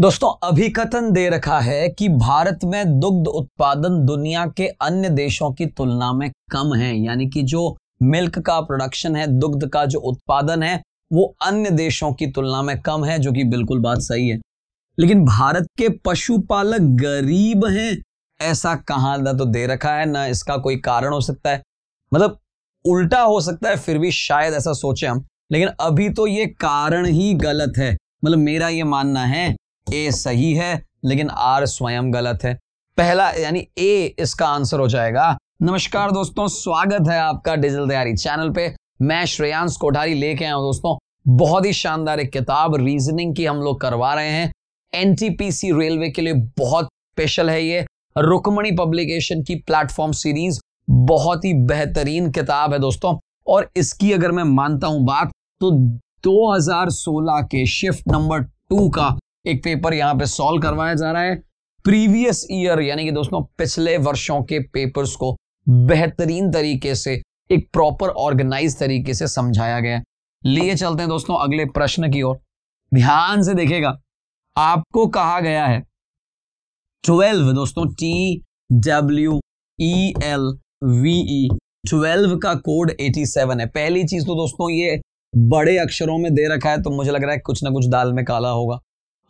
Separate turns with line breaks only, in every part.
दोस्तों अभिकथन दे रखा है कि भारत में दुग्ध उत्पादन दुनिया के अन्य देशों की तुलना में कम है यानी कि जो मिल्क का प्रोडक्शन है दुग्ध का जो उत्पादन है वो अन्य देशों की तुलना में कम है जो कि बिल्कुल बात सही है लेकिन भारत के पशुपालक गरीब हैं ऐसा कहाँ ना तो दे रखा है ना इसका कोई कारण हो सकता है मतलब उल्टा हो सकता है फिर भी शायद ऐसा सोचे हम लेकिन अभी तो ये कारण ही गलत है मतलब मेरा ये मानना है ए सही है लेकिन आर स्वयं गलत है पहला यानी ए इसका आंसर हो जाएगा नमस्कार दोस्तों स्वागत है आपका डिजिटल तैयारी चैनल पे मैं श्रेयांश कोठारी लेके आया हूं दोस्तों बहुत ही शानदार एक किताब रीजनिंग की हम लोग करवा रहे हैं एनटीपीसी रेलवे के लिए बहुत स्पेशल है ये रुकमणी पब्लिकेशन की प्लेटफॉर्म सीरीज बहुत ही बेहतरीन किताब है दोस्तों और इसकी अगर मैं मानता हूं बात तो 2016 के शिफ्ट नंबर टू का एक पेपर यहाँ पे सॉल्व करवाया जा रहा है प्रीवियस ईयर यानी कि दोस्तों पिछले वर्षों के पेपर्स को बेहतरीन तरीके से एक प्रॉपर ऑर्गेनाइज तरीके से समझाया गया है लिए चलते हैं दोस्तों अगले प्रश्न की ओर ध्यान से देखेगा आपको कहा गया है ट्वेल्व दोस्तों T W E L V E twelve का कोड 87 है पहली चीज तो दोस्तों ये बड़े अक्षरों में दे रखा है तो मुझे लग रहा है कुछ ना कुछ दाल में काला होगा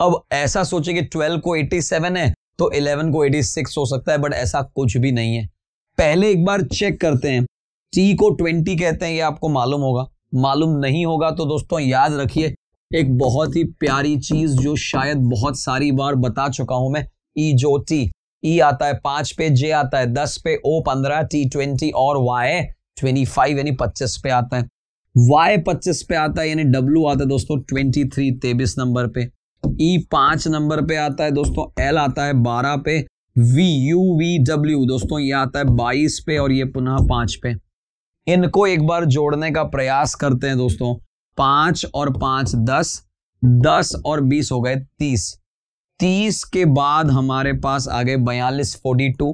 अब ऐसा सोचे कि 12 को 87 है तो 11 को 86 हो सकता है बट ऐसा कुछ भी नहीं है पहले एक बार चेक करते हैं टी को 20 कहते हैं ये आपको मालूम होगा मालूम नहीं होगा तो दोस्तों याद रखिए एक बहुत ही प्यारी चीज जो शायद बहुत सारी बार बता चुका हूं मैं ई e जो टी ई e आता है पांच पे जे आता है दस पे ओ पंद्रह टी ट्वेंटी और वाई ट्वेंटी फाइव यानी पच्चीस पे आता है वाई पच्चीस पे आता है यानी डब्ल्यू आता है दोस्तों ट्वेंटी थ्री तेबिस नंबर पे ई e पांच नंबर पे आता है दोस्तों एल आता है बारह पे वी यू वी डब्ल्यू दोस्तों ये आता है बाईस पे और ये पुनः पांच पे इनको एक बार जोड़ने का प्रयास करते हैं दोस्तों पांच और पांच दस दस और बीस हो गए तीस तीस के बाद हमारे पास आ गए बयालीस फोर्टी टू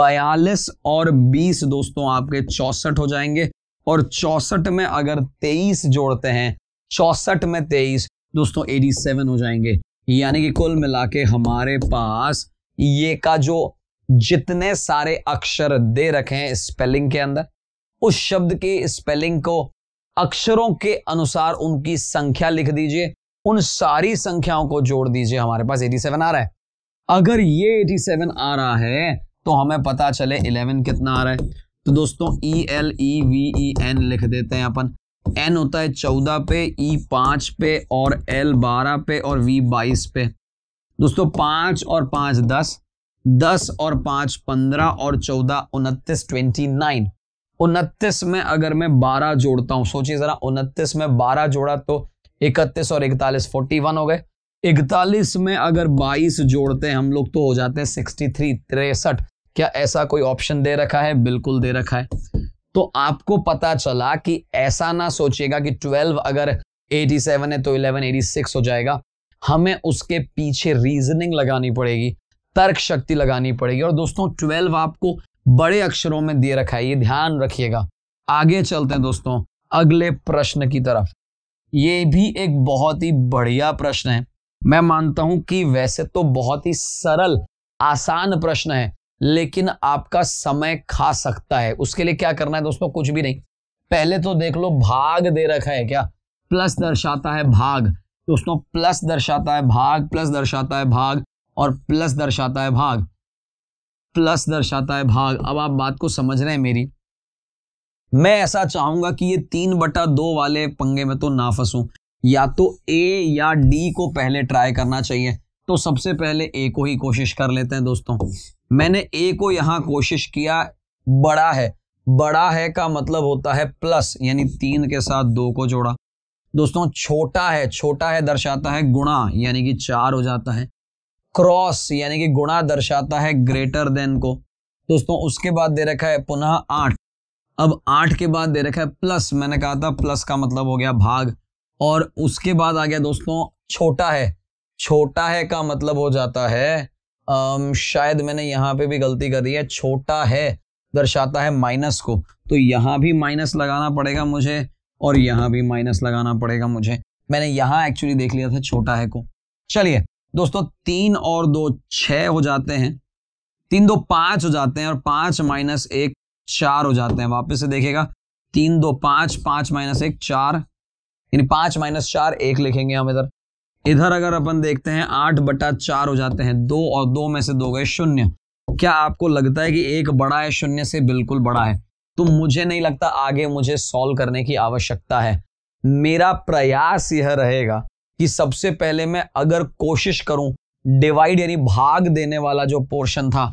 बयालीस और बीस दोस्तों आपके चौसठ हो जाएंगे और चौसठ में अगर तेईस जोड़ते हैं चौसठ में तेईस दोस्तों 87 हो जाएंगे यानी कि कुल मिला के हमारे पास ये का जो जितने सारे अक्षर दे रखे हैं स्पेलिंग के अंदर उस शब्द की स्पेलिंग को अक्षरों के अनुसार उनकी संख्या लिख दीजिए उन सारी संख्याओं को जोड़ दीजिए हमारे पास 87 आ रहा है अगर ये 87 आ रहा है तो हमें पता चले 11 कितना आ रहा है तो दोस्तों E L E V E N लिख देते हैं अपन एन होता है चौदह पे ई e पाँच पे और एल बारह पे और वी बाईस पे दोस्तों पाँच और पाँच दस दस और पाँच पंद्रह और चौदह उनतीस ट्वेंटी नाइन उनतीस में अगर मैं बारह जोड़ता हूँ सोचिए ज़रा उनतीस में बारह जोड़ा तो इकतीस और इकतालीस फोर्टी वन हो गए इकतालीस में अगर बाईस जोड़ते हैं हम लोग तो हो जाते हैं सिक्सटी थ्री तिरसठ क्या ऐसा कोई ऑप्शन दे रखा है बिल्कुल दे रखा है तो आपको पता चला कि ऐसा ना सोचिएगा कि 12 अगर 87 है तो 11 86 हो जाएगा हमें उसके पीछे रीजनिंग लगानी पड़ेगी तर्क शक्ति लगानी पड़ेगी और दोस्तों 12 आपको बड़े अक्षरों में दे रखा है ये ध्यान रखिएगा आगे चलते हैं दोस्तों अगले प्रश्न की तरफ ये भी एक बहुत ही बढ़िया प्रश्न है मैं मानता हूं कि वैसे तो बहुत ही सरल आसान प्रश्न है लेकिन आपका समय खा सकता है उसके लिए क्या करना है दोस्तों कुछ भी नहीं पहले तो देख लो भाग दे रखा है क्या प्लस दर्शाता है भाग दोस्तों प्लस दर्शाता है भाग प्लस दर्शाता है भाग और प्लस दर्शाता है भाग प्लस दर्शाता है भाग अब आप बात को समझ रहे हैं मेरी मैं ऐसा चाहूंगा कि ये तीन बटा दो वाले पंगे में तो ना फंसूं या तो ए या डी को पहले ट्राई करना चाहिए तो सबसे पहले ए को ही कोशिश कर लेते हैं दोस्तों मैंने ए को यहां कोशिश किया बड़ा है बड़ा है का मतलब होता है प्लस यानी तीन के साथ दो को जोड़ा दोस्तों छोटा है छोटा है दर्शाता है गुणा यानी कि चार हो जाता है क्रॉस यानी कि गुणा दर्शाता है ग्रेटर देन को दोस्तों उसके बाद दे रखा है पुनः आठ अब आठ के बाद दे रखा है प्लस मैंने कहा था प्लस का मतलब हो गया भाग और उसके बाद आ गया दोस्तों छोटा है छोटा है का मतलब हो जाता है um, शायद मैंने यहाँ पे भी गलती कर दी है छोटा है दर्शाता है माइनस को तो यहाँ भी माइनस लगाना पड़ेगा मुझे और यहाँ भी माइनस लगाना पड़ेगा मुझे मैंने यहाँ एक्चुअली देख लिया था छोटा है को चलिए दोस्तों तीन और दो छ हो जाते हैं तीन दो पाँच हो जाते हैं और पाँच माइनस एक चार हो जाते हैं वापस से देखेगा तीन दो पाँच पाँच माइनस एक चार यानी पाँच माइनस चार एक लिखेंगे हम इधर इधर अगर अपन देखते हैं आठ बटा चार हो जाते हैं दो और दो में से दो गए शून्य क्या आपको लगता है कि एक बड़ा है शून्य से बिल्कुल बड़ा है तो मुझे नहीं लगता आगे मुझे सॉल्व करने की आवश्यकता है मेरा प्रयास यह रहेगा कि सबसे पहले मैं अगर कोशिश करूं डिवाइड यानी भाग देने वाला जो पोर्शन था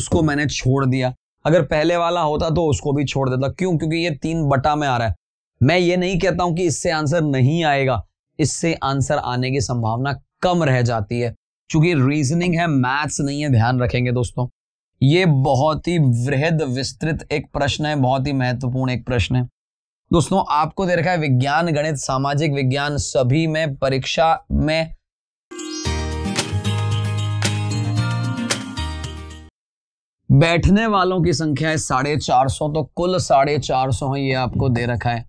उसको मैंने छोड़ दिया अगर पहले वाला होता तो उसको भी छोड़ देता क्यों क्योंकि ये तीन बटा में आ रहा है मैं ये नहीं कहता हूं कि इससे आंसर नहीं आएगा इससे आंसर आने की संभावना कम रह जाती है क्योंकि रीजनिंग है मैथ्स नहीं है ध्यान रखेंगे दोस्तों ये बहुत ही वृहद विस्तृत एक प्रश्न है बहुत ही महत्वपूर्ण एक प्रश्न है दोस्तों आपको दे रखा है विज्ञान गणित सामाजिक विज्ञान सभी में परीक्षा में बैठने वालों की संख्या है साढ़े चार सौ तो कुल साढ़े चार सौ है ये आपको दे रखा है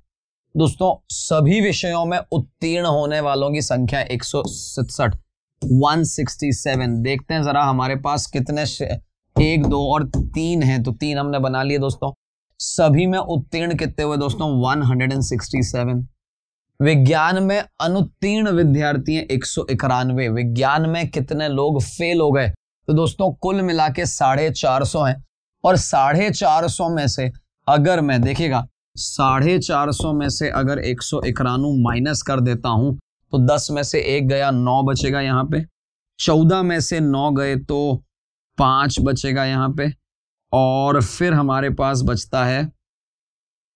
दोस्तों सभी विषयों में उत्तीर्ण होने वालों की संख्या एक सौ वन सिक्सटी सेवन देखते हैं जरा हमारे पास कितने एक दो और तीन हैं तो तीन हमने बना लिए दोस्तों सभी में उत्तीर्ण कितने हुए दोस्तों 167 विज्ञान में अनुत्तीर्ण विद्यार्थी हैं एक विज्ञान में कितने लोग फेल हो गए तो दोस्तों कुल मिला के साढ़े चार सौ है और साढ़े चार सौ में से अगर मैं देखेगा साढ़े चार सौ में से अगर एक सौ इक्यानवे माइनस कर देता हूं तो दस में से एक गया नौ बचेगा यहाँ पे चौदह में से नौ गए तो पांच बचेगा यहाँ पे और फिर हमारे पास बचता है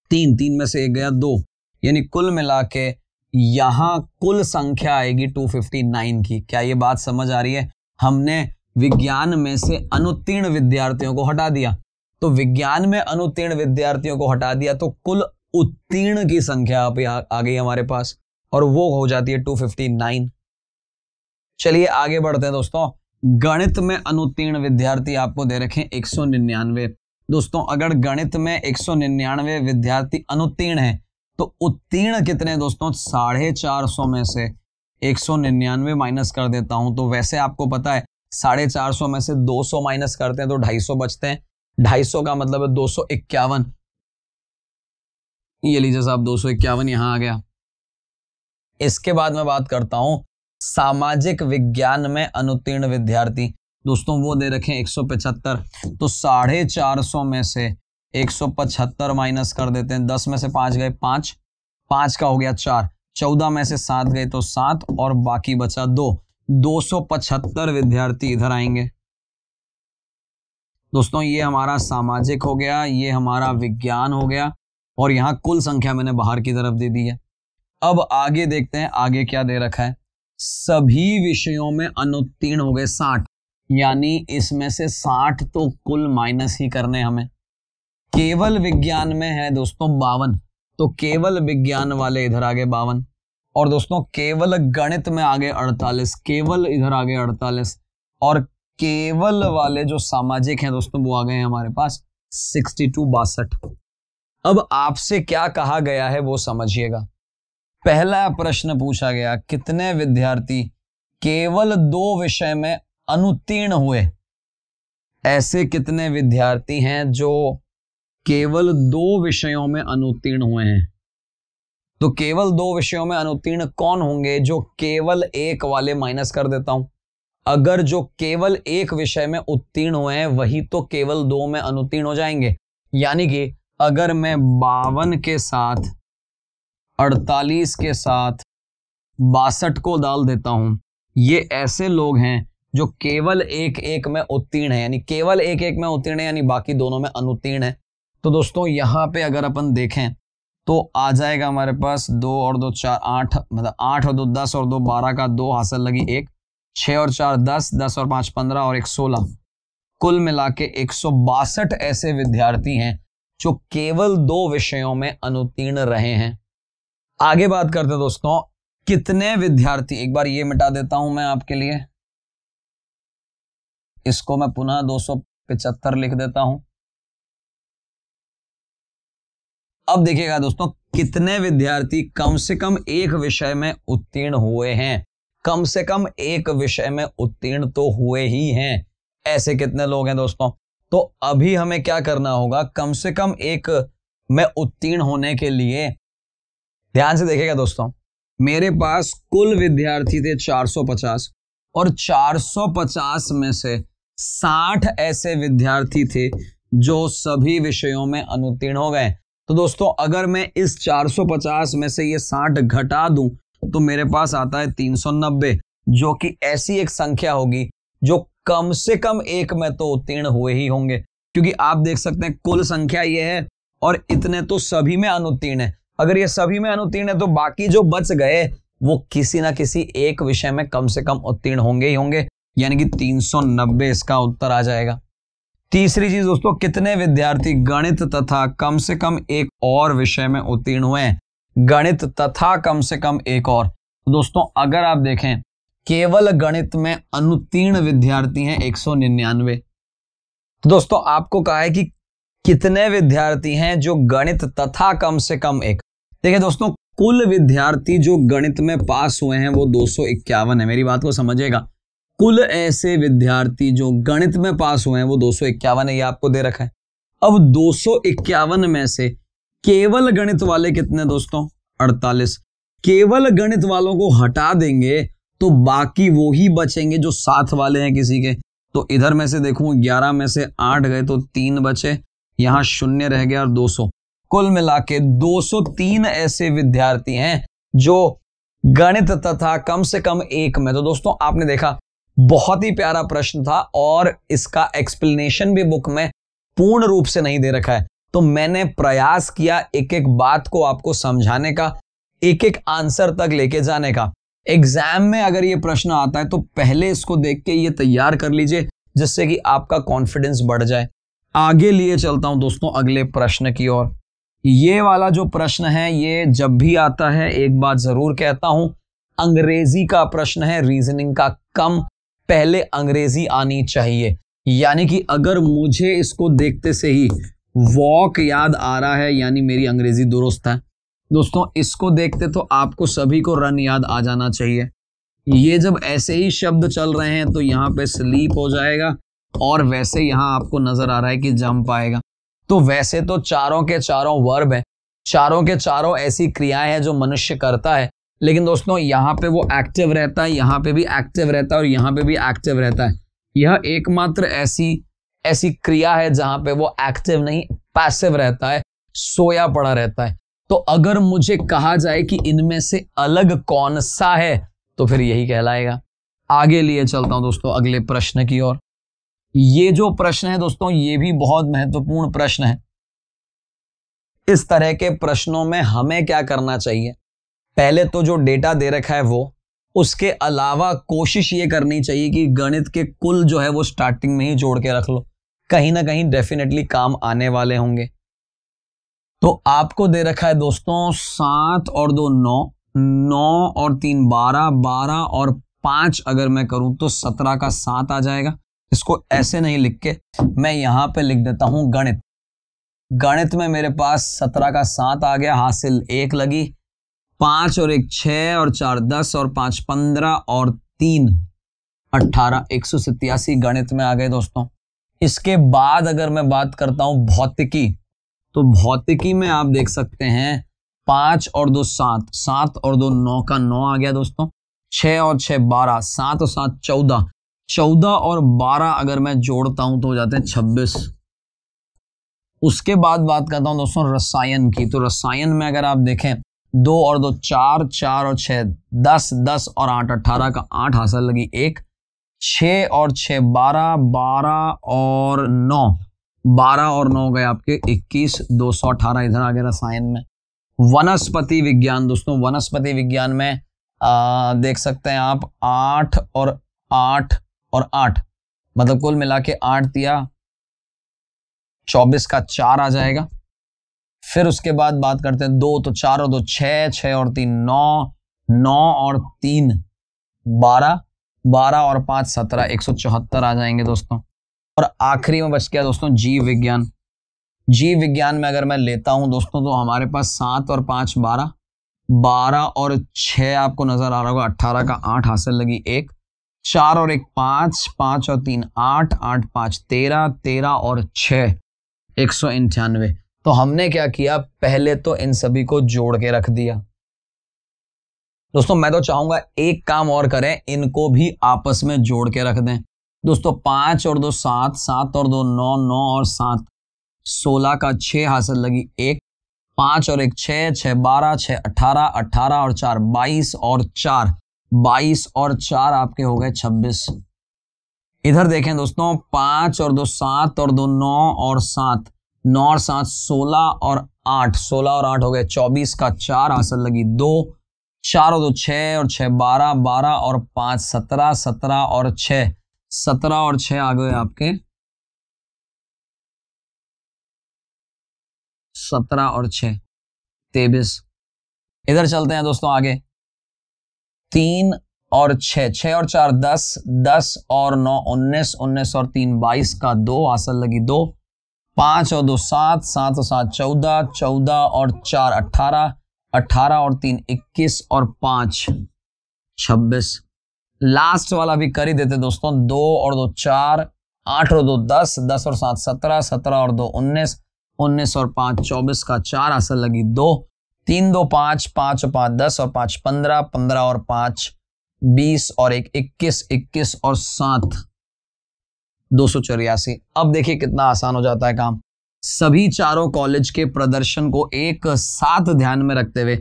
तीन तीन में से एक गया दो यानी कुल मिला के यहाँ कुल संख्या आएगी टू फिफ्टी नाइन की क्या ये बात समझ आ रही है हमने विज्ञान में से अनुत्तीर्ण विद्यार्थियों को हटा दिया तो विज्ञान में अनुत्तीर्ण विद्यार्थियों को हटा दिया तो कुल उत्तीर्ण की संख्या आप आ गई हमारे पास और वो हो जाती है नाइन चलिए आगे बढ़ते हैं दोस्तों गणित में अनुत्तीर्ण विद्यार्थी आपको दे रखे एक दोस्तों अगर गणित में एक विद्यार्थी अनुत्तीर्ण है तो उत्तीर्ण कितने दोस्तों साढ़े चार सौ में से एक सौ निन्यानवे माइनस कर देता हूं तो वैसे आपको पता है साढ़े चार सौ में से दो सौ माइनस करते हैं तो ढाई सौ बचते हैं ढाई सौ का मतलब है दो सौ इक्यावन ये लीजिए साहब दो सौ इक्यावन यहां आ गया इसके बाद मैं बात करता हूं सामाजिक विज्ञान में अनुतीर्ण विद्यार्थी दोस्तों वो दे रखे एक सौ पचहत्तर तो साढ़े चार सौ में से एक सौ पचहत्तर माइनस कर देते हैं दस में से पांच गए पांच पांच का हो गया चार चौदह में से सात गए तो सात और बाकी बचा दो दो सौ पचहत्तर विद्यार्थी इधर आएंगे दोस्तों ये हमारा सामाजिक हो गया ये हमारा विज्ञान हो गया और यहाँ कुल संख्या मैंने बाहर की तरफ दे दी है अब आगे देखते हैं आगे क्या दे रखा है सभी विषयों में अनुत्तीर्ण हो गए साठ यानी इसमें से साठ तो कुल माइनस ही करने हमें केवल विज्ञान में है दोस्तों बावन तो केवल विज्ञान वाले इधर आगे बावन और दोस्तों केवल गणित में आगे अड़तालीस केवल इधर आगे अड़तालीस और केवल वाले जो सामाजिक हैं दोस्तों वो आ गए हैं हमारे पास सिक्सटी टू बासठ अब आपसे क्या कहा गया है वो समझिएगा पहला प्रश्न पूछा गया कितने विद्यार्थी केवल दो विषय में अनुत्तीर्ण हुए ऐसे कितने विद्यार्थी हैं जो केवल दो विषयों में अनुत्तीर्ण हुए हैं तो केवल दो विषयों में अनुत्तीर्ण कौन होंगे जो केवल एक वाले माइनस कर देता हूं अगर जो केवल एक विषय में उत्तीर्ण हुए हैं वही तो केवल दो में अनुत्तीर्ण हो जाएंगे यानी कि अगर मैं बावन के साथ अड़तालीस के साथ बासठ को डाल देता हूं ये ऐसे लोग हैं जो केवल एक एक में उत्तीर्ण है यानी केवल एक एक में उत्तीर्ण है यानी बाकी दोनों में अनुत्तीर्ण है तो दोस्तों यहाँ पे अगर अपन देखें तो आ जाएगा हमारे पास दो और दो चार आठ मतलब आठ और दो दस और दो बारह का दो हासिल लगी एक छः और चार दस दस और पाँच पंद्रह और एक सोलह कुल मिला के एक सौ बासठ ऐसे विद्यार्थी हैं जो केवल दो विषयों में अनुतीर्ण रहे हैं आगे बात करते दोस्तों कितने विद्यार्थी एक बार ये मिटा देता हूं मैं आपके लिए इसको मैं पुनः दो सौ लिख देता हूं अब देखिएगा दोस्तों कितने विद्यार्थी कम से कम एक विषय में उत्तीर्ण हुए हैं कम से कम एक विषय में उत्तीर्ण तो हुए ही हैं ऐसे कितने लोग हैं दोस्तों तो अभी हमें क्या करना होगा कम से कम एक में उत्तीर्ण होने के लिए ध्यान से देखेगा दोस्तों मेरे पास कुल विद्यार्थी थे 450 और 450 में से 60 ऐसे विद्यार्थी थे जो सभी विषयों में अनुत्तीर्ण हो गए तो दोस्तों अगर मैं इस 450 में से ये 60 घटा दूं तो मेरे पास आता है तीन सौ नब्बे जो कि ऐसी एक संख्या होगी जो कम से कम एक में तो उत्तीर्ण हुए ही होंगे क्योंकि आप देख सकते हैं कुल संख्या ये है और इतने तो सभी में अनुत्तीर्ण है अगर ये सभी में अनुत्तीर्ण है तो बाकी जो बच गए वो किसी ना किसी एक विषय में कम से कम उत्तीर्ण होंगे ही होंगे यानी कि नब्बे इसका उत्तर आ जाएगा तीसरी चीज दोस्तों कितने विद्यार्थी गणित तथा कम से कम एक और विषय में उत्तीर्ण हुए हैं गणित तथा कम से कम एक और तो दोस्तों अगर आप देखें केवल गणित में अनुतीर्ण विद्यार्थी हैं एक सौ निन्यानवे तो दोस्तों आपको कहा है कि कितने विद्यार्थी हैं जो गणित तथा कम से कम एक देखिए दोस्तों कुल विद्यार्थी जो गणित में पास हुए हैं वो दो है मेरी बात को समझेगा कुल ऐसे विद्यार्थी जो गणित में पास हुए हैं वो दो है ये आपको दे रखा है अब दो में से केवल गणित वाले कितने दोस्तों 48 केवल गणित वालों को हटा देंगे तो बाकी वो ही बचेंगे जो साथ वाले हैं किसी के तो इधर में से देखूं 11 में से 8 गए तो तीन बचे यहां शून्य रह गया और 200 कुल मिला के तीन ऐसे विद्यार्थी हैं जो गणित तथा कम से कम एक में तो दोस्तों आपने देखा बहुत ही प्यारा प्रश्न था और इसका एक्सप्लेनेशन भी बुक में पूर्ण रूप से नहीं दे रखा है तो मैंने प्रयास किया एक एक बात को आपको समझाने का एक एक आंसर तक लेके जाने का एग्जाम में अगर ये प्रश्न आता है तो पहले इसको देख के ये तैयार कर लीजिए जिससे कि आपका कॉन्फिडेंस बढ़ जाए आगे लिए चलता हूं दोस्तों अगले प्रश्न की ओर ये वाला जो प्रश्न है ये जब भी आता है एक बात जरूर कहता हूं अंग्रेजी का प्रश्न है रीजनिंग का कम पहले अंग्रेजी आनी चाहिए यानी कि अगर मुझे इसको देखते से ही वॉक याद आ रहा है यानी मेरी अंग्रेजी दुरुस्त है दोस्तों इसको देखते तो आपको सभी को रन याद आ जाना चाहिए ये जब ऐसे ही शब्द चल रहे हैं तो यहाँ पे स्लीप हो जाएगा और वैसे यहाँ आपको नजर आ रहा है कि जंप आएगा तो वैसे तो चारों के चारों वर्ब है चारों के चारों ऐसी क्रियाएं हैं जो मनुष्य करता है लेकिन दोस्तों यहाँ पे वो एक्टिव रहता है यहाँ पे भी एक्टिव रहता है और यहाँ पे भी एक्टिव रहता है यह एकमात्र ऐसी ऐसी क्रिया है जहां पे वो एक्टिव नहीं पैसिव रहता है सोया पड़ा रहता है तो अगर मुझे कहा जाए कि इनमें से अलग कौन सा है तो फिर यही कहलाएगा आगे लिए चलता हूं दोस्तों अगले प्रश्न की ओर ये जो प्रश्न है दोस्तों ये भी बहुत महत्वपूर्ण प्रश्न है इस तरह के प्रश्नों में हमें क्या करना चाहिए पहले तो जो डेटा दे रखा है वो उसके अलावा कोशिश ये करनी चाहिए कि गणित के कुल जो है वो स्टार्टिंग में ही जोड़ के रख लो कहीं ना कहीं डेफिनेटली काम आने वाले होंगे तो आपको दे रखा है दोस्तों सात और दो नौ नौ और तीन बारह बारह और पांच अगर मैं करूं तो सत्रह का सात आ जाएगा इसको ऐसे नहीं लिख के मैं यहां पे लिख देता हूं गणित गणित में मेरे पास सत्रह का सात आ गया हासिल एक लगी पांच और एक छ और चार दस और पांच पंद्रह और तीन अट्ठारह एक सौ सितयासी गणित में आ गए दोस्तों इसके बाद अगर मैं बात करता हूं भौतिकी तो भौतिकी में आप देख सकते हैं पांच और दो सात सात और दो नौ का नौ आ गया दोस्तों छ और छ बारह सात और सात चौदह चौदह और बारह अगर मैं जोड़ता हूं तो हो जाते हैं छब्बीस उसके बाद बात करता हूं दोस्तों रसायन की तो रसायन में अगर आप देखें दो और दो चार चार और छ दस दस और आठ अट्ठारह का आठ हासिल लगी एक छ और छ बारह बारह और नौ बारह और नौ गए आपके इक्कीस दो सौ अठारह इधर आ गया रसायन में वनस्पति विज्ञान दोस्तों वनस्पति विज्ञान में आ, देख सकते हैं आप आठ और आठ और आठ मतलब कुल मिला के आठ दिया चौबीस का चार आ जाएगा फिर उसके बाद बात करते हैं दो तो चार और दो छ और तीन नौ नौ और तीन बारह बारह और पाँच सत्रह एक सौ चौहत्तर आ जाएंगे दोस्तों और आखिरी में बच गया दोस्तों जीव विज्ञान जीव विज्ञान में अगर मैं लेता हूं दोस्तों तो हमारे पास सात और पाँच बारह बारह और छः आपको नज़र आ रहा होगा अट्ठारह का आठ हासिल लगी एक चार और एक पाँच पाँच और तीन आठ आठ पाँच तेरह तेरह और छः एक सौ तो हमने क्या किया पहले तो इन सभी को जोड़ के रख दिया दोस्तों मैं तो चाहूंगा एक काम और करें इनको भी आपस में जोड़ के रख दें दोस्तों पांच और दो सात सात और दो नौ नौ और सात सोलह का छ हासिल लगी एक पांच और एक छह छह बारह छह अठारह अठारह और चार बाईस और चार बाईस और चार आपके हो गए छब्बीस इधर देखें दोस्तों पांच और दो सात और दो नौ और सात नौ और सात सोलह और आठ सोलह और आठ हो गए चौबीस का चार हासिल लगी दो चार दो तो छः और छः बारह बारह और पाँच सत्रह सत्रह और छः सत्रह और छः आ गए आपके सत्रह और छः तेबिस इधर चलते हैं दोस्तों आगे तीन और छः छः और चार दस दस और नौ उन्नीस उन्नीस और तीन बाईस का दो हासिल लगी दो पाँच और दो सात सात और सात चौदह चौदह और चार अट्ठारह अट्ठारह और तीन इक्कीस और पांच छब्बीस लास्ट वाला भी कर ही देते दोस्तों दो और दो चार आठ और दो दस दस और सात सत्रह सत्रह और दो उन्नीस उन्नीस और पांच चौबीस का चार असल लगी दो तीन दो पांच पांच और पांच दस और पांच पंद्रह पंद्रह और पांच बीस और एक इक्कीस इक्कीस और सात दो सौ चौरासी अब देखिए कितना आसान हो जाता है काम सभी चारों कॉलेज के प्रदर्शन को एक साथ ध्यान में रखते हुए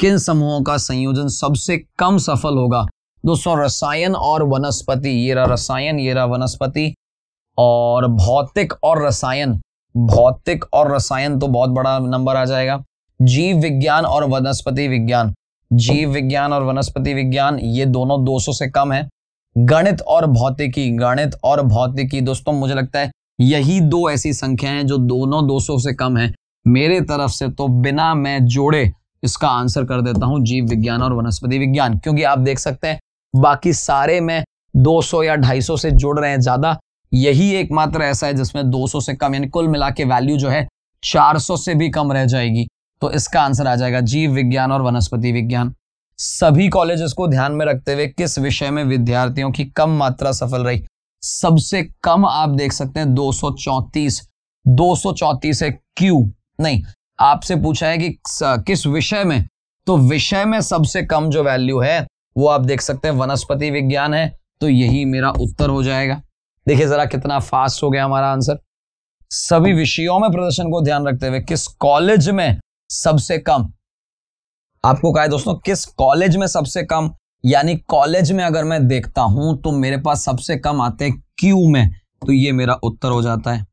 किन समूहों का संयोजन सबसे कम सफल होगा दोस्तों रसायन और वनस्पति ये रहा रसायन ये रहा वनस्पति और भौतिक और रसायन भौतिक और रसायन तो बहुत बड़ा नंबर आ जाएगा जीव विज्ञान और वनस्पति विज्ञान जीव विज्ञान और वनस्पति विज्ञान ये दोनों 200 से कम है गणित और भौतिकी गणित और भौतिकी दोस्तों मुझे लगता है यही दो ऐसी संख्याएं जो दोनों 200 से कम हैं मेरे तरफ से तो बिना मैं जोड़े इसका आंसर कर देता हूं जीव विज्ञान और वनस्पति विज्ञान क्योंकि आप देख सकते हैं बाकी सारे में 200 या 250 से जुड़ रहे हैं ज्यादा यही एकमात्र ऐसा है जिसमें 200 से कम यानी कुल मिला के वैल्यू जो है 400 से भी कम रह जाएगी तो इसका आंसर आ जाएगा जीव विज्ञान और वनस्पति विज्ञान सभी कॉलेजेस को ध्यान में रखते हुए किस विषय में विद्यार्थियों की कम मात्रा सफल रही सबसे कम आप देख सकते हैं 234 234 है क्यू नहीं आपसे पूछा है कि किस विषय में तो विषय में सबसे कम जो वैल्यू है वो आप देख सकते हैं वनस्पति विज्ञान है तो यही मेरा उत्तर हो जाएगा देखिए जरा कितना फास्ट हो गया हमारा आंसर सभी विषयों में प्रदर्शन को ध्यान रखते हुए किस कॉलेज में सबसे कम आपको कहा है दोस्तों किस कॉलेज में सबसे कम यानी कॉलेज में अगर मैं देखता हूं तो मेरे पास सबसे कम आते हैं क्यू में तो ये मेरा उत्तर हो जाता है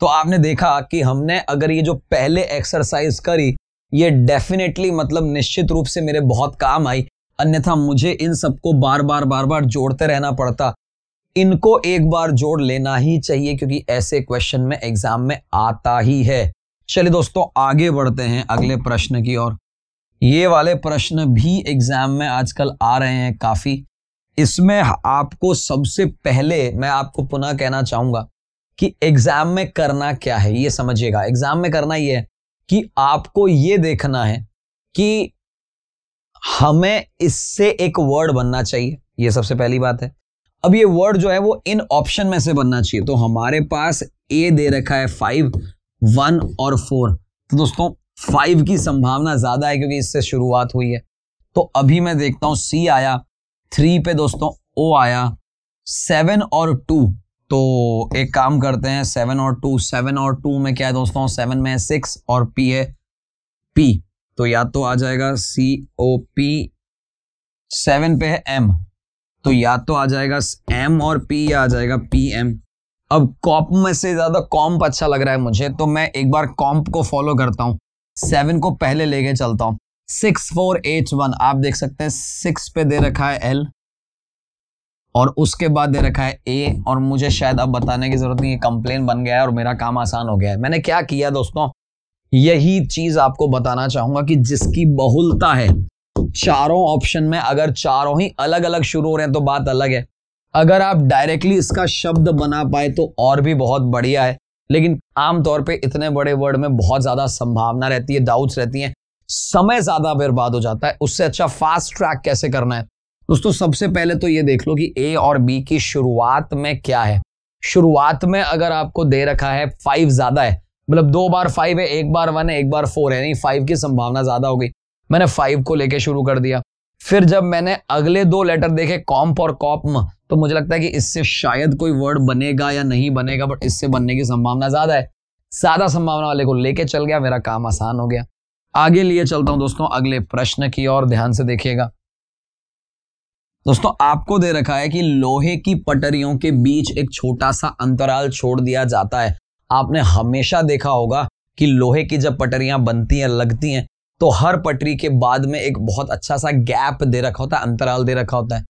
तो आपने देखा कि हमने अगर ये जो पहले एक्सरसाइज करी ये डेफिनेटली मतलब निश्चित रूप से मेरे बहुत काम आई अन्यथा मुझे इन सबको बार बार बार बार जोड़ते रहना पड़ता इनको एक बार जोड़ लेना ही चाहिए क्योंकि ऐसे क्वेश्चन में एग्जाम में आता ही है चलिए दोस्तों आगे बढ़ते हैं अगले प्रश्न की ओर ये वाले प्रश्न भी एग्जाम में आजकल आ रहे हैं काफ़ी इसमें आपको सबसे पहले मैं आपको पुनः कहना चाहूंगा कि एग्जाम में करना क्या है ये समझिएगा एग्जाम में करना ये है कि आपको ये देखना है कि हमें इससे एक वर्ड बनना चाहिए ये सबसे पहली बात है अब ये वर्ड जो है वो इन ऑप्शन में से बनना चाहिए तो हमारे पास ए दे रखा है फाइव वन और फोर तो दोस्तों फाइव की संभावना ज्यादा है क्योंकि इससे शुरुआत हुई है तो अभी मैं देखता हूं सी आया थ्री पे दोस्तों ओ आया सेवन और टू तो एक काम करते हैं सेवन और टू सेवन और टू में क्या है दोस्तों सेवन में सिक्स और पी है पी तो या तो आ जाएगा सी ओ पी सेवन पे है एम तो या तो आ जाएगा एम और पी या आ जाएगा पी एम अब कॉप में से ज्यादा कॉम्प अच्छा लग रहा है मुझे तो मैं एक बार कॉम्प को फॉलो करता हूं सेवन को पहले लेके चलता हूं सिक्स फोर एट वन आप देख सकते हैं सिक्स पे दे रखा है एल और उसके बाद दे रखा है ए और मुझे शायद अब बताने की जरूरत नहीं है कंप्लेन बन गया है और मेरा काम आसान हो गया है मैंने क्या किया दोस्तों यही चीज आपको बताना चाहूंगा कि जिसकी बहुलता है चारों ऑप्शन में अगर चारों ही अलग अलग शुरू हो रहे हैं तो बात अलग है अगर आप डायरेक्टली इसका शब्द बना पाए तो और भी बहुत बढ़िया है लेकिन आमतौर पे इतने बड़े वर्ड में बहुत ज्यादा संभावना रहती है डाउट्स रहती हैं समय ज्यादा बर्बाद हो जाता है उससे अच्छा फास्ट ट्रैक कैसे करना है दोस्तों सबसे पहले तो ये देख लो कि ए और बी की शुरुआत में क्या है शुरुआत में अगर आपको दे रखा है फाइव ज्यादा है मतलब दो बार फाइव है एक बार वन है एक बार फोर है नहीं फाइव की संभावना ज्यादा हो गई मैंने फाइव को लेके शुरू कर दिया फिर जब मैंने अगले दो लेटर देखे कॉम्प और कॉपम तो मुझे लगता है कि इससे शायद कोई वर्ड बनेगा या नहीं बनेगा बट इससे बनने की संभावना ज्यादा है ज्यादा संभावना वाले को लेके चल गया मेरा काम आसान हो गया आगे लिए चलता हूं दोस्तों अगले प्रश्न की और ध्यान से देखिएगा दोस्तों आपको दे रखा है कि लोहे की पटरियों के बीच एक छोटा सा अंतराल छोड़ दिया जाता है आपने हमेशा देखा होगा कि लोहे की जब पटरियां बनती हैं लगती हैं तो हर पटरी के बाद में एक बहुत अच्छा सा गैप दे रखा होता है अंतराल दे रखा होता है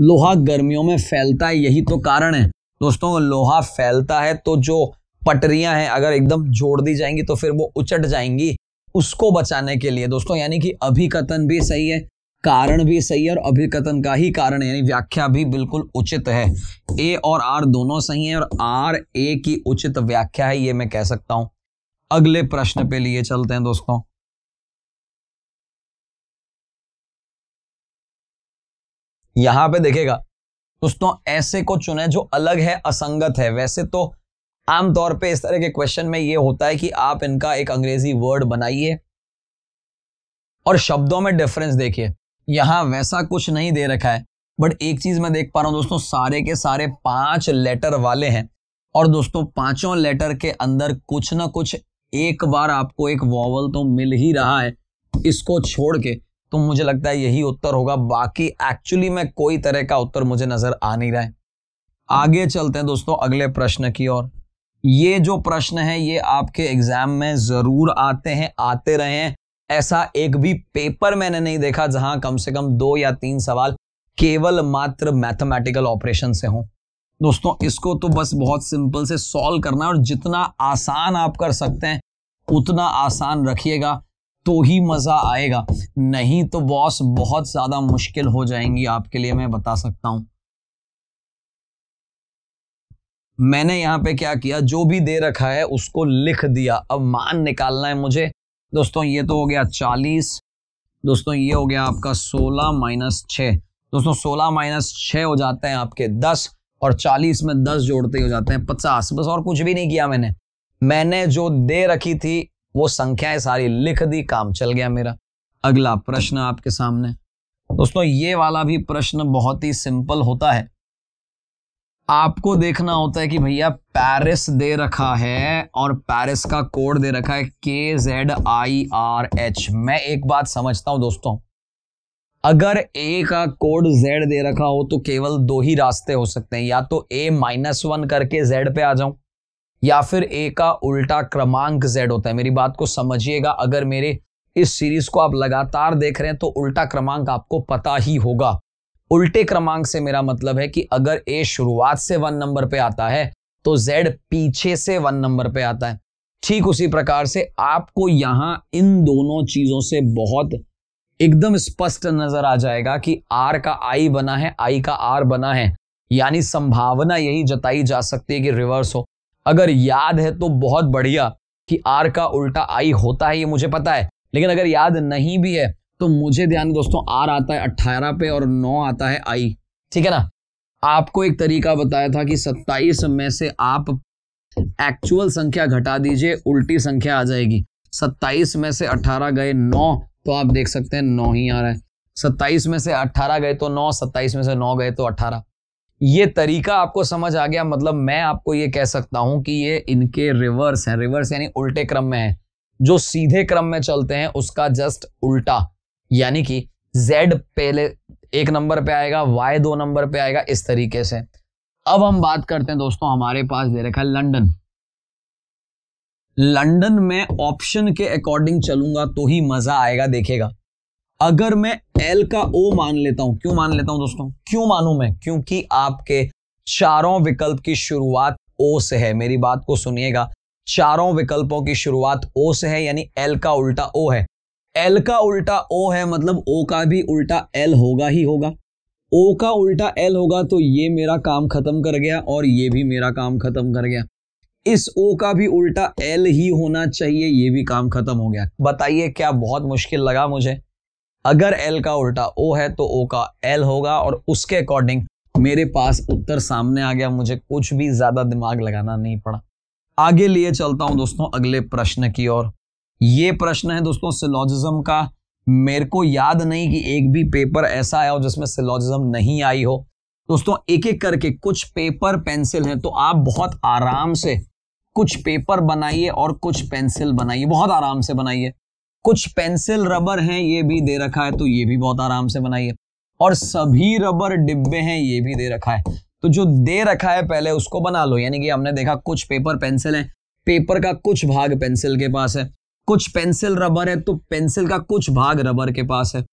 लोहा गर्मियों में फैलता है यही तो कारण है दोस्तों लोहा फैलता है तो जो पटरियां हैं अगर एकदम जोड़ दी जाएंगी तो फिर वो उचट जाएंगी उसको बचाने के लिए दोस्तों यानी कि अभिकथन भी सही है कारण भी सही है और अभिकथन का ही कारण यानी व्याख्या भी बिल्कुल उचित है ए और आर दोनों सही है और आर ए की उचित व्याख्या है ये मैं कह सकता हूं अगले प्रश्न पे लिए चलते हैं दोस्तों यहां पे देखेगा दोस्तों ऐसे को चुने जो अलग है असंगत है वैसे तो आमतौर पे इस तरह के क्वेश्चन में ये होता है कि आप इनका एक अंग्रेजी वर्ड बनाइए और शब्दों में डिफरेंस देखिए यहां वैसा कुछ नहीं दे रखा है बट एक चीज मैं देख पा रहा हूं दोस्तों सारे के सारे पांच लेटर वाले हैं और दोस्तों पांचों लेटर के अंदर कुछ ना कुछ एक बार आपको एक वॉवल तो मिल ही रहा है इसको छोड़ के तो मुझे लगता है यही उत्तर होगा बाकी एक्चुअली में कोई तरह का उत्तर मुझे नजर आ नहीं रहा है आगे चलते हैं दोस्तों अगले प्रश्न की ओर ये जो प्रश्न है ये आपके एग्जाम में जरूर आते हैं आते रहे हैं ऐसा एक भी पेपर मैंने नहीं देखा जहां कम से कम दो या तीन सवाल केवल मात्र मैथमेटिकल ऑपरेशन से हो दोस्तों इसको तो बस बहुत सिंपल से सॉल्व करना है और जितना आसान आप कर सकते हैं उतना आसान रखिएगा तो ही मज़ा आएगा नहीं तो बॉस बहुत ज़्यादा मुश्किल हो जाएंगी आपके लिए मैं बता सकता हूँ मैंने यहाँ पे क्या किया जो भी दे रखा है उसको लिख दिया अब मान निकालना है मुझे दोस्तों ये तो हो गया चालीस दोस्तों ये हो गया आपका सोलह माइनस छ दोस्तों सोलह माइनस छ हो जाते हैं आपके दस और चालीस में दस जोड़ते हो जाते हैं पचास बस और कुछ भी नहीं किया मैंने मैंने जो दे रखी थी वो संख्याएं सारी लिख दी काम चल गया मेरा अगला प्रश्न आपके सामने दोस्तों ये वाला भी प्रश्न बहुत ही सिंपल होता है आपको देखना होता है कि भैया पेरिस दे रखा है और पेरिस का कोड दे रखा है के जेड आई आर एच मैं एक बात समझता हूं दोस्तों अगर ए का कोड जेड दे रखा हो तो केवल दो ही रास्ते हो सकते हैं या तो ए माइनस वन करके जेड पे आ जाऊं या फिर ए का उल्टा क्रमांक जेड होता है मेरी बात को समझिएगा अगर मेरे इस सीरीज को आप लगातार देख रहे हैं तो उल्टा क्रमांक आपको पता ही होगा उल्टे क्रमांक से मेरा मतलब है कि अगर ए शुरुआत से वन नंबर पे आता है तो जेड पीछे से वन नंबर पे आता है ठीक उसी प्रकार से आपको यहां इन दोनों चीजों से बहुत एकदम स्पष्ट नजर आ जाएगा कि आर का आई बना है आई का आर बना है यानी संभावना यही जताई जा सकती है कि रिवर्स हो अगर याद है तो बहुत बढ़िया कि आर का उल्टा आई होता है ये मुझे पता है लेकिन अगर याद नहीं भी है तो मुझे ध्यान दोस्तों आर आता है अट्ठारह पे और नौ आता है आई ठीक है ना आपको एक तरीका बताया था कि सत्ताईस में से आप एक्चुअल संख्या घटा दीजिए उल्टी संख्या आ जाएगी सत्ताईस में से अट्ठारह गए नौ तो आप देख सकते हैं नौ ही आ रहा है सत्ताईस में से अट्ठारह गए तो नौ सत्ताईस में से नौ गए तो अट्ठारह ये तरीका आपको समझ आ गया मतलब मैं आपको ये कह सकता हूं कि ये इनके रिवर्स हैं रिवर्स यानी उल्टे क्रम में है जो सीधे क्रम में चलते हैं उसका जस्ट उल्टा यानी कि Z पहले एक नंबर पे आएगा Y दो नंबर पे आएगा इस तरीके से अब हम बात करते हैं दोस्तों हमारे पास दे रखा है लंडन लंडन में ऑप्शन के अकॉर्डिंग चलूंगा तो ही मजा आएगा देखेगा अगर मैं एल का ओ मान लेता हूं क्यों मान लेता हूं दोस्तों क्यों मानू मैं क्योंकि आपके चारों विकल्प की शुरुआत ओ से है मेरी बात को सुनिएगा चारों विकल्पों की शुरुआत ओ से है यानी एल का उल्टा ओ है एल का उल्टा ओ है मतलब ओ का भी उल्टा एल होगा ही होगा ओ का उल्टा एल होगा तो ये मेरा काम खत्म कर गया और ये भी मेरा काम खत्म कर गया इस ओ का भी उल्टा एल ही होना चाहिए ये भी काम खत्म हो गया बताइए क्या बहुत मुश्किल लगा मुझे अगर एल का उल्टा ओ है तो ओ का एल होगा और उसके अकॉर्डिंग मेरे पास उत्तर सामने आ गया मुझे कुछ भी ज्यादा दिमाग लगाना नहीं पड़ा आगे लिए चलता हूं दोस्तों अगले प्रश्न की ओर ये प्रश्न है दोस्तों सिलॉजिज्म का मेरे को याद नहीं कि एक भी पेपर ऐसा आया हो जिसमें सिलॉजिज्म नहीं आई हो दोस्तों एक एक करके कुछ पेपर पेंसिल हैं तो आप बहुत आराम से कुछ पेपर बनाइए और कुछ पेंसिल बनाइए बहुत आराम से बनाइए कुछ पेंसिल रबर हैं ये भी दे रखा है तो ये भी बहुत आराम से बनाइए और सभी रबर डिब्बे हैं ये भी दे रखा है तो जो दे रखा है पहले उसको बना लो यानी कि हमने देखा कुछ पेपर पेंसिल है पेपर का कुछ भाग पेंसिल के पास है कुछ पेंसिल रबर है तो पेंसिल का कुछ भाग रबर के पास है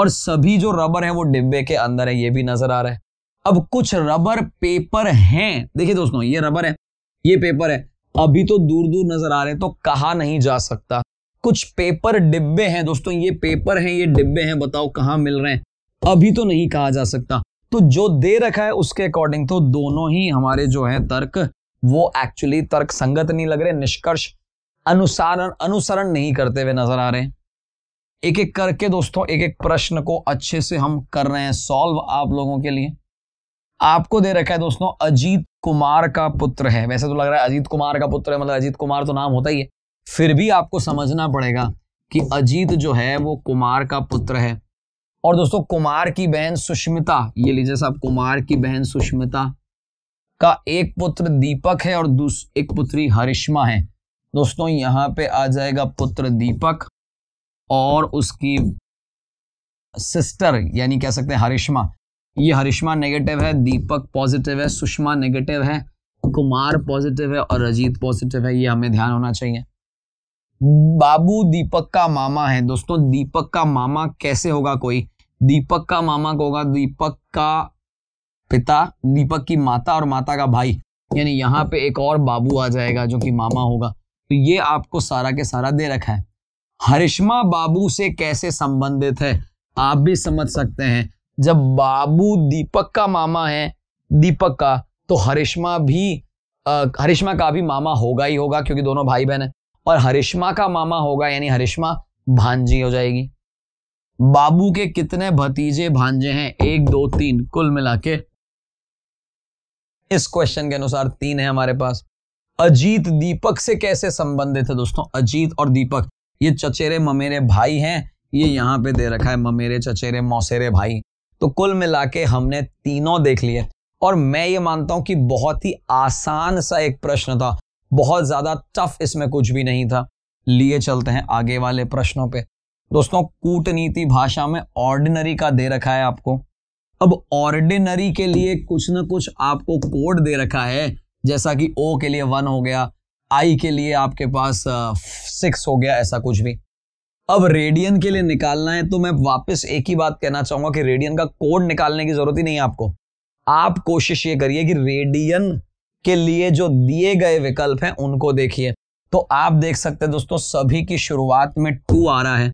और सभी जो रबर है वो डिब्बे के अंदर है ये भी नजर आ रहा है अब कुछ रबर पेपर हैं देखिए दोस्तों ये रबर है ये पेपर है अभी तो दूर दूर नजर आ रहे हैं तो कहा नहीं जा सकता कुछ पेपर डिब्बे हैं दोस्तों ये पेपर हैं ये डिब्बे हैं बताओ कहाँ मिल रहे हैं अभी तो नहीं कहा जा सकता तो जो दे रखा है उसके अकॉर्डिंग तो दोनों ही हमारे जो है तर्क वो एक्चुअली तर्क संगत नहीं लग रहे निष्कर्ष अनुसारण अनुसरण नहीं करते हुए नजर आ रहे हैं एक एक करके दोस्तों एक एक प्रश्न को अच्छे से हम कर रहे हैं सॉल्व आप लोगों के लिए आपको दे रखा है दोस्तों अजीत कुमार का पुत्र है वैसे तो लग रहा है अजीत कुमार का पुत्र है मतलब अजीत कुमार तो नाम होता ही है फिर भी आपको समझना पड़ेगा कि अजीत जो है वो कुमार का पुत्र है और दोस्तों कुमार की बहन सुष्मिता ये लीजिए साहब कुमार की बहन सुष्मिता का एक पुत्र दीपक है और दूस एक पुत्री हरिश्मा है दोस्तों यहाँ पे आ जाएगा पुत्र दीपक और उसकी सिस्टर यानी कह सकते हैं हरिश्मा ये हरिश्मा नेगेटिव है दीपक पॉजिटिव है सुषमा नेगेटिव है कुमार पॉजिटिव है और अजीत पॉजिटिव है ये हमें ध्यान होना चाहिए बाबू दीपक का मामा है दोस्तों दीपक का मामा कैसे होगा कोई दीपक का मामा को होगा दीपक का पिता दीपक की माता और माता का भाई यानी यहाँ पे एक और बाबू आ जाएगा जो कि मामा होगा तो ये आपको सारा के सारा दे रखा है हरिश्मा बाबू से कैसे संबंधित है आप भी समझ सकते हैं जब बाबू दीपक का मामा है दीपक का तो हरिश्मा भी आ, हरिश्मा का भी मामा होगा ही होगा क्योंकि दोनों भाई बहन है और हरिश्मा का मामा होगा यानी हरिश्मा भांजी हो जाएगी बाबू के कितने भतीजे भांजे हैं एक दो तीन कुल मिला के इस क्वेश्चन के अनुसार तीन है हमारे पास अजीत दीपक से कैसे संबंधित है दोस्तों अजीत और दीपक ये चचेरे ममेरे भाई हैं ये यहाँ पे दे रखा है ममेरे चचेरे मौसेरे भाई तो कुल मिला के हमने तीनों देख लिए और मैं ये मानता हूं कि बहुत ही आसान सा एक प्रश्न था बहुत ज़्यादा टफ इसमें कुछ भी नहीं था लिए चलते हैं आगे वाले प्रश्नों पे दोस्तों कूटनीति भाषा में ऑर्डिनरी का दे रखा है आपको अब ऑर्डिनरी के लिए कुछ ना कुछ आपको कोड दे रखा है जैसा कि ओ के लिए वन हो गया आई के लिए आपके पास सिक्स हो गया ऐसा कुछ भी अब रेडियन के लिए निकालना है तो मैं वापस एक ही बात कहना चाहूंगा कि रेडियन का कोड निकालने की जरूरत ही नहीं है आपको आप कोशिश ये करिए कि रेडियन के लिए जो दिए गए विकल्प हैं उनको देखिए तो आप देख सकते हैं दोस्तों सभी की शुरुआत में टू आ रहा है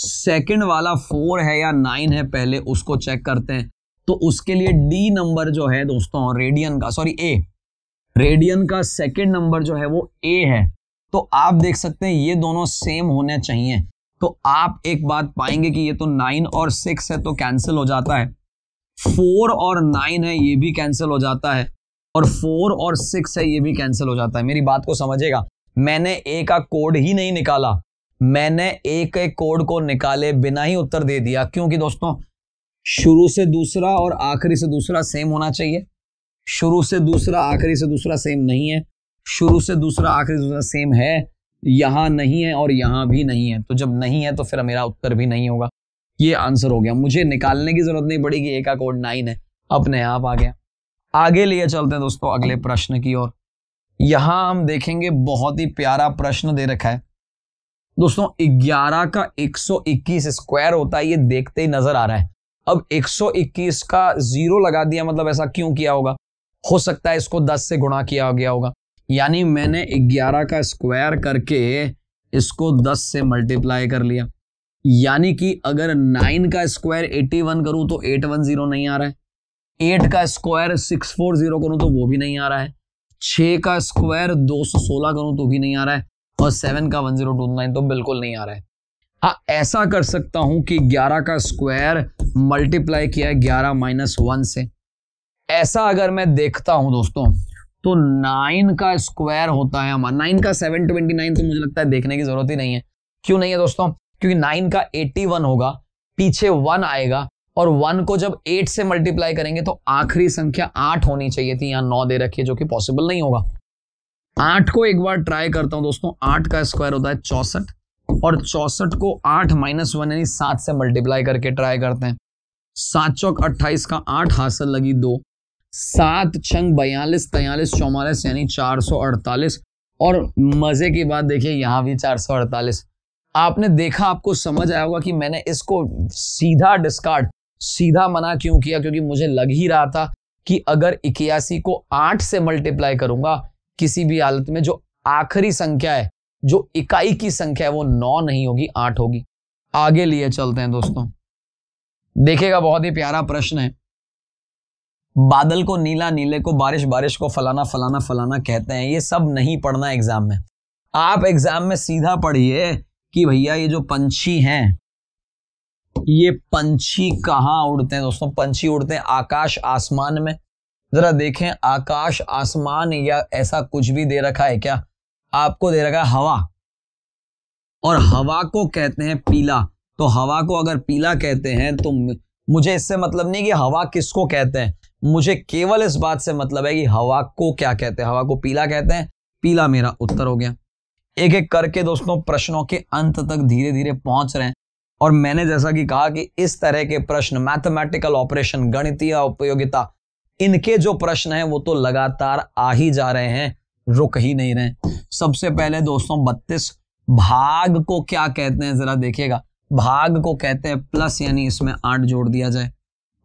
सेकंड वाला फोर है या नाइन है पहले उसको चेक करते हैं तो उसके लिए डी नंबर जो है दोस्तों रेडियन का सॉरी ए रेडियन का सेकंड नंबर जो है वो ए है तो आप देख सकते हैं ये दोनों सेम होने चाहिए तो आप एक बात पाएंगे कि ये तो नाइन और सिक्स है तो कैंसिल हो जाता है फोर और नाइन है ये भी कैंसिल हो जाता है और फोर और सिक्स है ये भी कैंसिल हो जाता है मेरी बात को समझेगा मैंने ए का कोड ही नहीं निकाला मैंने ए के कोड को निकाले बिना ही उत्तर दे दिया क्योंकि दोस्तों शुरू से दूसरा और आखिरी से दूसरा सेम होना चाहिए शुरू से दूसरा आखिरी से दूसरा सेम नहीं है शुरू से दूसरा आखिरी दूसरा सेम है यहाँ नहीं है और यहाँ भी नहीं है तो जब नहीं है तो फिर मेरा उत्तर भी नहीं होगा ये आंसर हो गया मुझे निकालने की जरूरत नहीं पड़ी कि ए का कोड नाइन है अपने आप आ गया आगे लिए चलते हैं दोस्तों अगले प्रश्न की ओर यहां हम देखेंगे बहुत ही प्यारा प्रश्न दे रखा है दोस्तों 11 का 121 स्क्वायर होता है ये देखते ही नजर आ रहा है अब 121 का जीरो लगा दिया मतलब ऐसा क्यों किया होगा हो सकता है इसको 10 से गुणा किया गया होगा यानी मैंने 11 का स्क्वायर करके इसको 10 से मल्टीप्लाई कर लिया यानी कि अगर 9 का स्क्वायर 81 करूं तो 810 नहीं आ रहा है एट का स्क्वायर सिक्स फोर जीरो करूँ तो वो भी नहीं आ रहा है छः का स्क्वायर दो सौ सोलह करूँ तो भी नहीं आ रहा है और सेवन का वन जीरो टू नाइन तो बिल्कुल नहीं आ रहा है हाँ ऐसा कर सकता हूं कि ग्यारह का स्क्वायर मल्टीप्लाई किया है ग्यारह माइनस वन से ऐसा अगर मैं देखता हूं दोस्तों तो नाइन का स्क्वायर होता है हमारा नाइन का सेवन ट्वेंटी नाइन तो मुझे लगता है देखने की जरूरत ही नहीं है क्यों नहीं है दोस्तों क्योंकि नाइन का एट्टी वन होगा पीछे वन आएगा और वन को जब एट से मल्टीप्लाई करेंगे तो आखिरी संख्या आठ होनी चाहिए थी यहाँ नौ दे रखी जो कि पॉसिबल नहीं होगा आठ को एक बार ट्राई करता हूं दोस्तों आठ का स्क्वायर होता है चौसठ और चौसठ को आठ माइनस वन यानी सात से मल्टीप्लाई करके ट्राई करते हैं सात चौक अट्ठाईस का आठ हासिल लगी दो सात छंग बयालीस तैयलीस चौवालीस यानी चार सौ अड़तालीस और मजे की बात देखिए यहाँ भी चार सौ अड़तालीस आपने देखा आपको समझ आया होगा कि मैंने इसको सीधा डिस्कार्ड सीधा मना क्यों किया क्योंकि मुझे लग ही रहा था कि अगर इक्यासी को आठ से मल्टीप्लाई करूंगा किसी भी हालत में जो आखिरी संख्या है जो इकाई की संख्या है वो नौ नहीं होगी आठ होगी आगे लिए चलते हैं दोस्तों देखेगा बहुत ही प्यारा प्रश्न है बादल को नीला नीले को बारिश बारिश को फलाना फलाना फलाना कहते हैं ये सब नहीं पढ़ना एग्जाम में आप एग्जाम में सीधा पढ़िए कि भैया ये जो पंछी हैं ये पंछी कहाँ उड़ते हैं दोस्तों पंछी उड़ते हैं आकाश आसमान में जरा देखें आकाश आसमान या ऐसा कुछ भी दे रखा है क्या आपको दे रखा है हवा और हवा को कहते हैं पीला तो हवा को अगर पीला कहते हैं तो मुझे इससे मतलब नहीं कि हवा किसको कहते हैं मुझे केवल इस बात से मतलब है कि हवा को क्या कहते हैं हवा को पीला कहते हैं पीला मेरा उत्तर हो गया एक एक करके दोस्तों प्रश्नों के अंत तक धीरे धीरे पहुंच रहे हैं और मैंने जैसा कि कहा कि इस तरह के प्रश्न मैथमेटिकल ऑपरेशन गणितीय उपयोगिता इनके जो प्रश्न हैं वो तो लगातार आ ही जा रहे हैं रुक ही नहीं रहे सबसे पहले दोस्तों बत्तीस भाग को क्या कहते हैं जरा देखिएगा भाग को कहते हैं प्लस यानी इसमें आठ जोड़ दिया जाए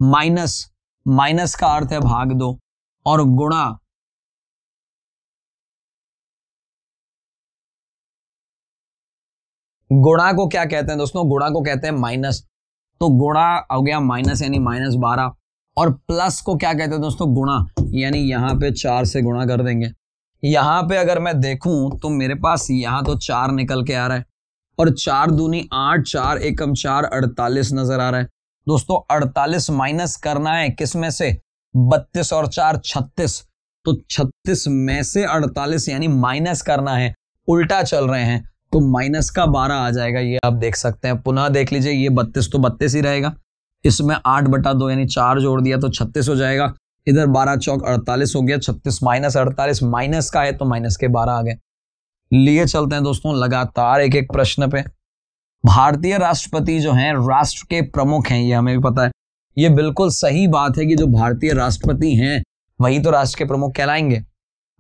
माइनस माइनस का अर्थ है भाग दो और गुणा गुणा को क्या कहते हैं दोस्तों गुणा को कहते हैं माइनस तो गुणा हो गया माइनस यानी माइनस बारह और प्लस को क्या कहते हैं दोस्तों गुणा यानी यहाँ पे चार से गुणा कर देंगे यहाँ पे अगर मैं देखूं तो मेरे पास यहाँ तो चार निकल के आ रहा है और चार दूनी आठ चार एकम चार अड़तालीस नजर आ रहा है दोस्तों अड़तालीस माइनस करना है किसमें से बत्तीस और चार छत्तीस तो छत्तीस में से अड़तालीस यानी माइनस करना है उल्टा चल रहे हैं तो माइनस का बारह आ जाएगा ये आप देख सकते हैं पुनः देख लीजिए ये बत्तीस तो बत्तीस ही रहेगा इसमें आठ बटा दो यानी चार जोड़ दिया तो छत्तीस हो जाएगा इधर बारह चौक अड़तालीस हो गया छत्तीस माइनस अड़तालीस माइनस का है तो माइनस के बारह आ गए लिए चलते हैं दोस्तों लगातार एक एक प्रश्न पे भारतीय राष्ट्रपति जो हैं राष्ट्र के प्रमुख हैं ये हमें भी पता है ये बिल्कुल सही बात है कि जो भारतीय राष्ट्रपति हैं वही तो राष्ट्र के प्रमुख कहलाएंगे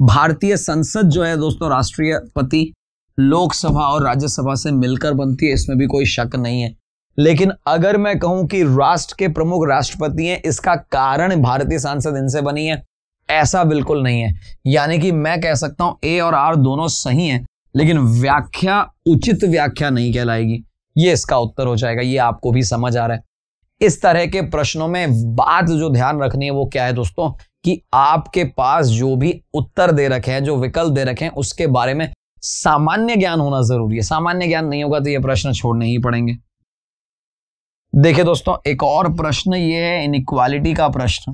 भारतीय संसद जो है दोस्तों राष्ट्रीय पति लोकसभा और राज्यसभा से मिलकर बनती है इसमें भी कोई शक नहीं है लेकिन अगर मैं कहूं कि राष्ट्र के प्रमुख राष्ट्रपति हैं इसका कारण भारतीय सांसद इनसे बनी है ऐसा बिल्कुल नहीं है यानी कि मैं कह सकता हूं ए और आर दोनों सही हैं लेकिन व्याख्या उचित व्याख्या नहीं कहलाएगी ये इसका उत्तर हो जाएगा ये आपको भी समझ आ रहा है इस तरह के प्रश्नों में बात जो ध्यान रखनी है वो क्या है दोस्तों कि आपके पास जो भी उत्तर दे रखे हैं जो विकल्प दे रखे हैं उसके बारे में सामान्य ज्ञान होना जरूरी है सामान्य ज्ञान नहीं होगा तो ये प्रश्न छोड़ने ही पड़ेंगे देखिए दोस्तों एक और प्रश्न ये है इनक्वालिटी का प्रश्न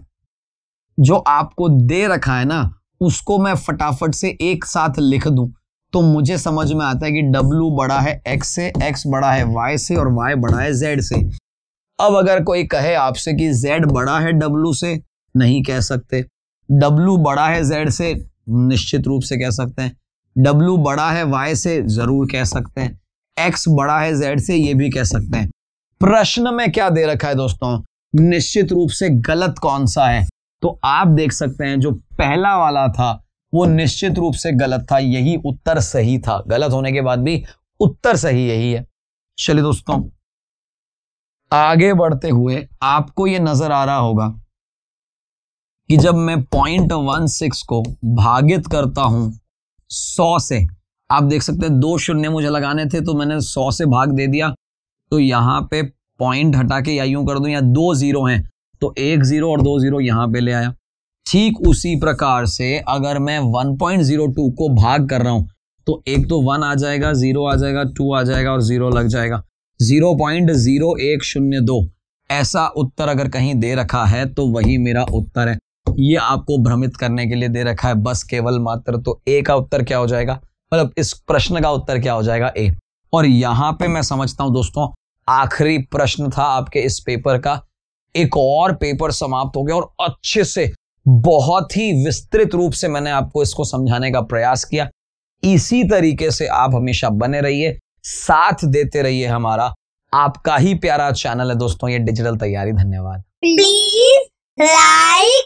जो आपको दे रखा है ना उसको मैं फटाफट से एक साथ लिख दूं तो मुझे समझ में आता है कि W बड़ा है X से X बड़ा है Y से और Y बड़ा है Z से अब अगर कोई कहे आपसे कि Z बड़ा है W से नहीं कह सकते W बड़ा है Z से निश्चित रूप से कह सकते हैं W बड़ा है Y से जरूर कह सकते हैं X बड़ा है Z से ये भी कह सकते हैं प्रश्न में क्या दे रखा है दोस्तों निश्चित रूप से गलत कौन सा है तो आप देख सकते हैं जो पहला वाला था वो निश्चित रूप से गलत था यही उत्तर सही था गलत होने के बाद भी उत्तर सही यही है चलिए दोस्तों आगे बढ़ते हुए आपको ये नजर आ रहा होगा कि जब मैं पॉइंट वन सिक्स को भागित करता हूं सौ से आप देख सकते हैं दो शून्य मुझे लगाने थे तो मैंने सौ से भाग दे दिया तो यहाँ पे पॉइंट हटा के या यूं कर दूं या दो जीरो हैं तो एक जीरो और दो जीरो यहाँ पे ले आया ठीक उसी प्रकार से अगर मैं वन पॉइंट जीरो टू को भाग कर रहा हूं तो एक तो वन आ जाएगा जीरो आ जाएगा टू आ जाएगा और जीरो लग जाएगा जीरो पॉइंट जीरो एक शून्य दो ऐसा उत्तर अगर कहीं दे रखा है तो वही मेरा उत्तर है ये आपको भ्रमित करने के लिए दे रखा है बस केवल मात्र तो ए का उत्तर क्या हो जाएगा मतलब इस प्रश्न का उत्तर क्या हो जाएगा ए और यहाँ पे मैं समझता हूँ दोस्तों आखिरी प्रश्न था आपके इस पेपर का एक और पेपर समाप्त हो गया और अच्छे से बहुत ही विस्तृत रूप से मैंने आपको इसको समझाने का प्रयास किया इसी तरीके से आप हमेशा बने रहिए साथ देते रहिए हमारा आपका ही प्यारा चैनल है दोस्तों ये डिजिटल तैयारी धन्यवाद प्लीज लाइक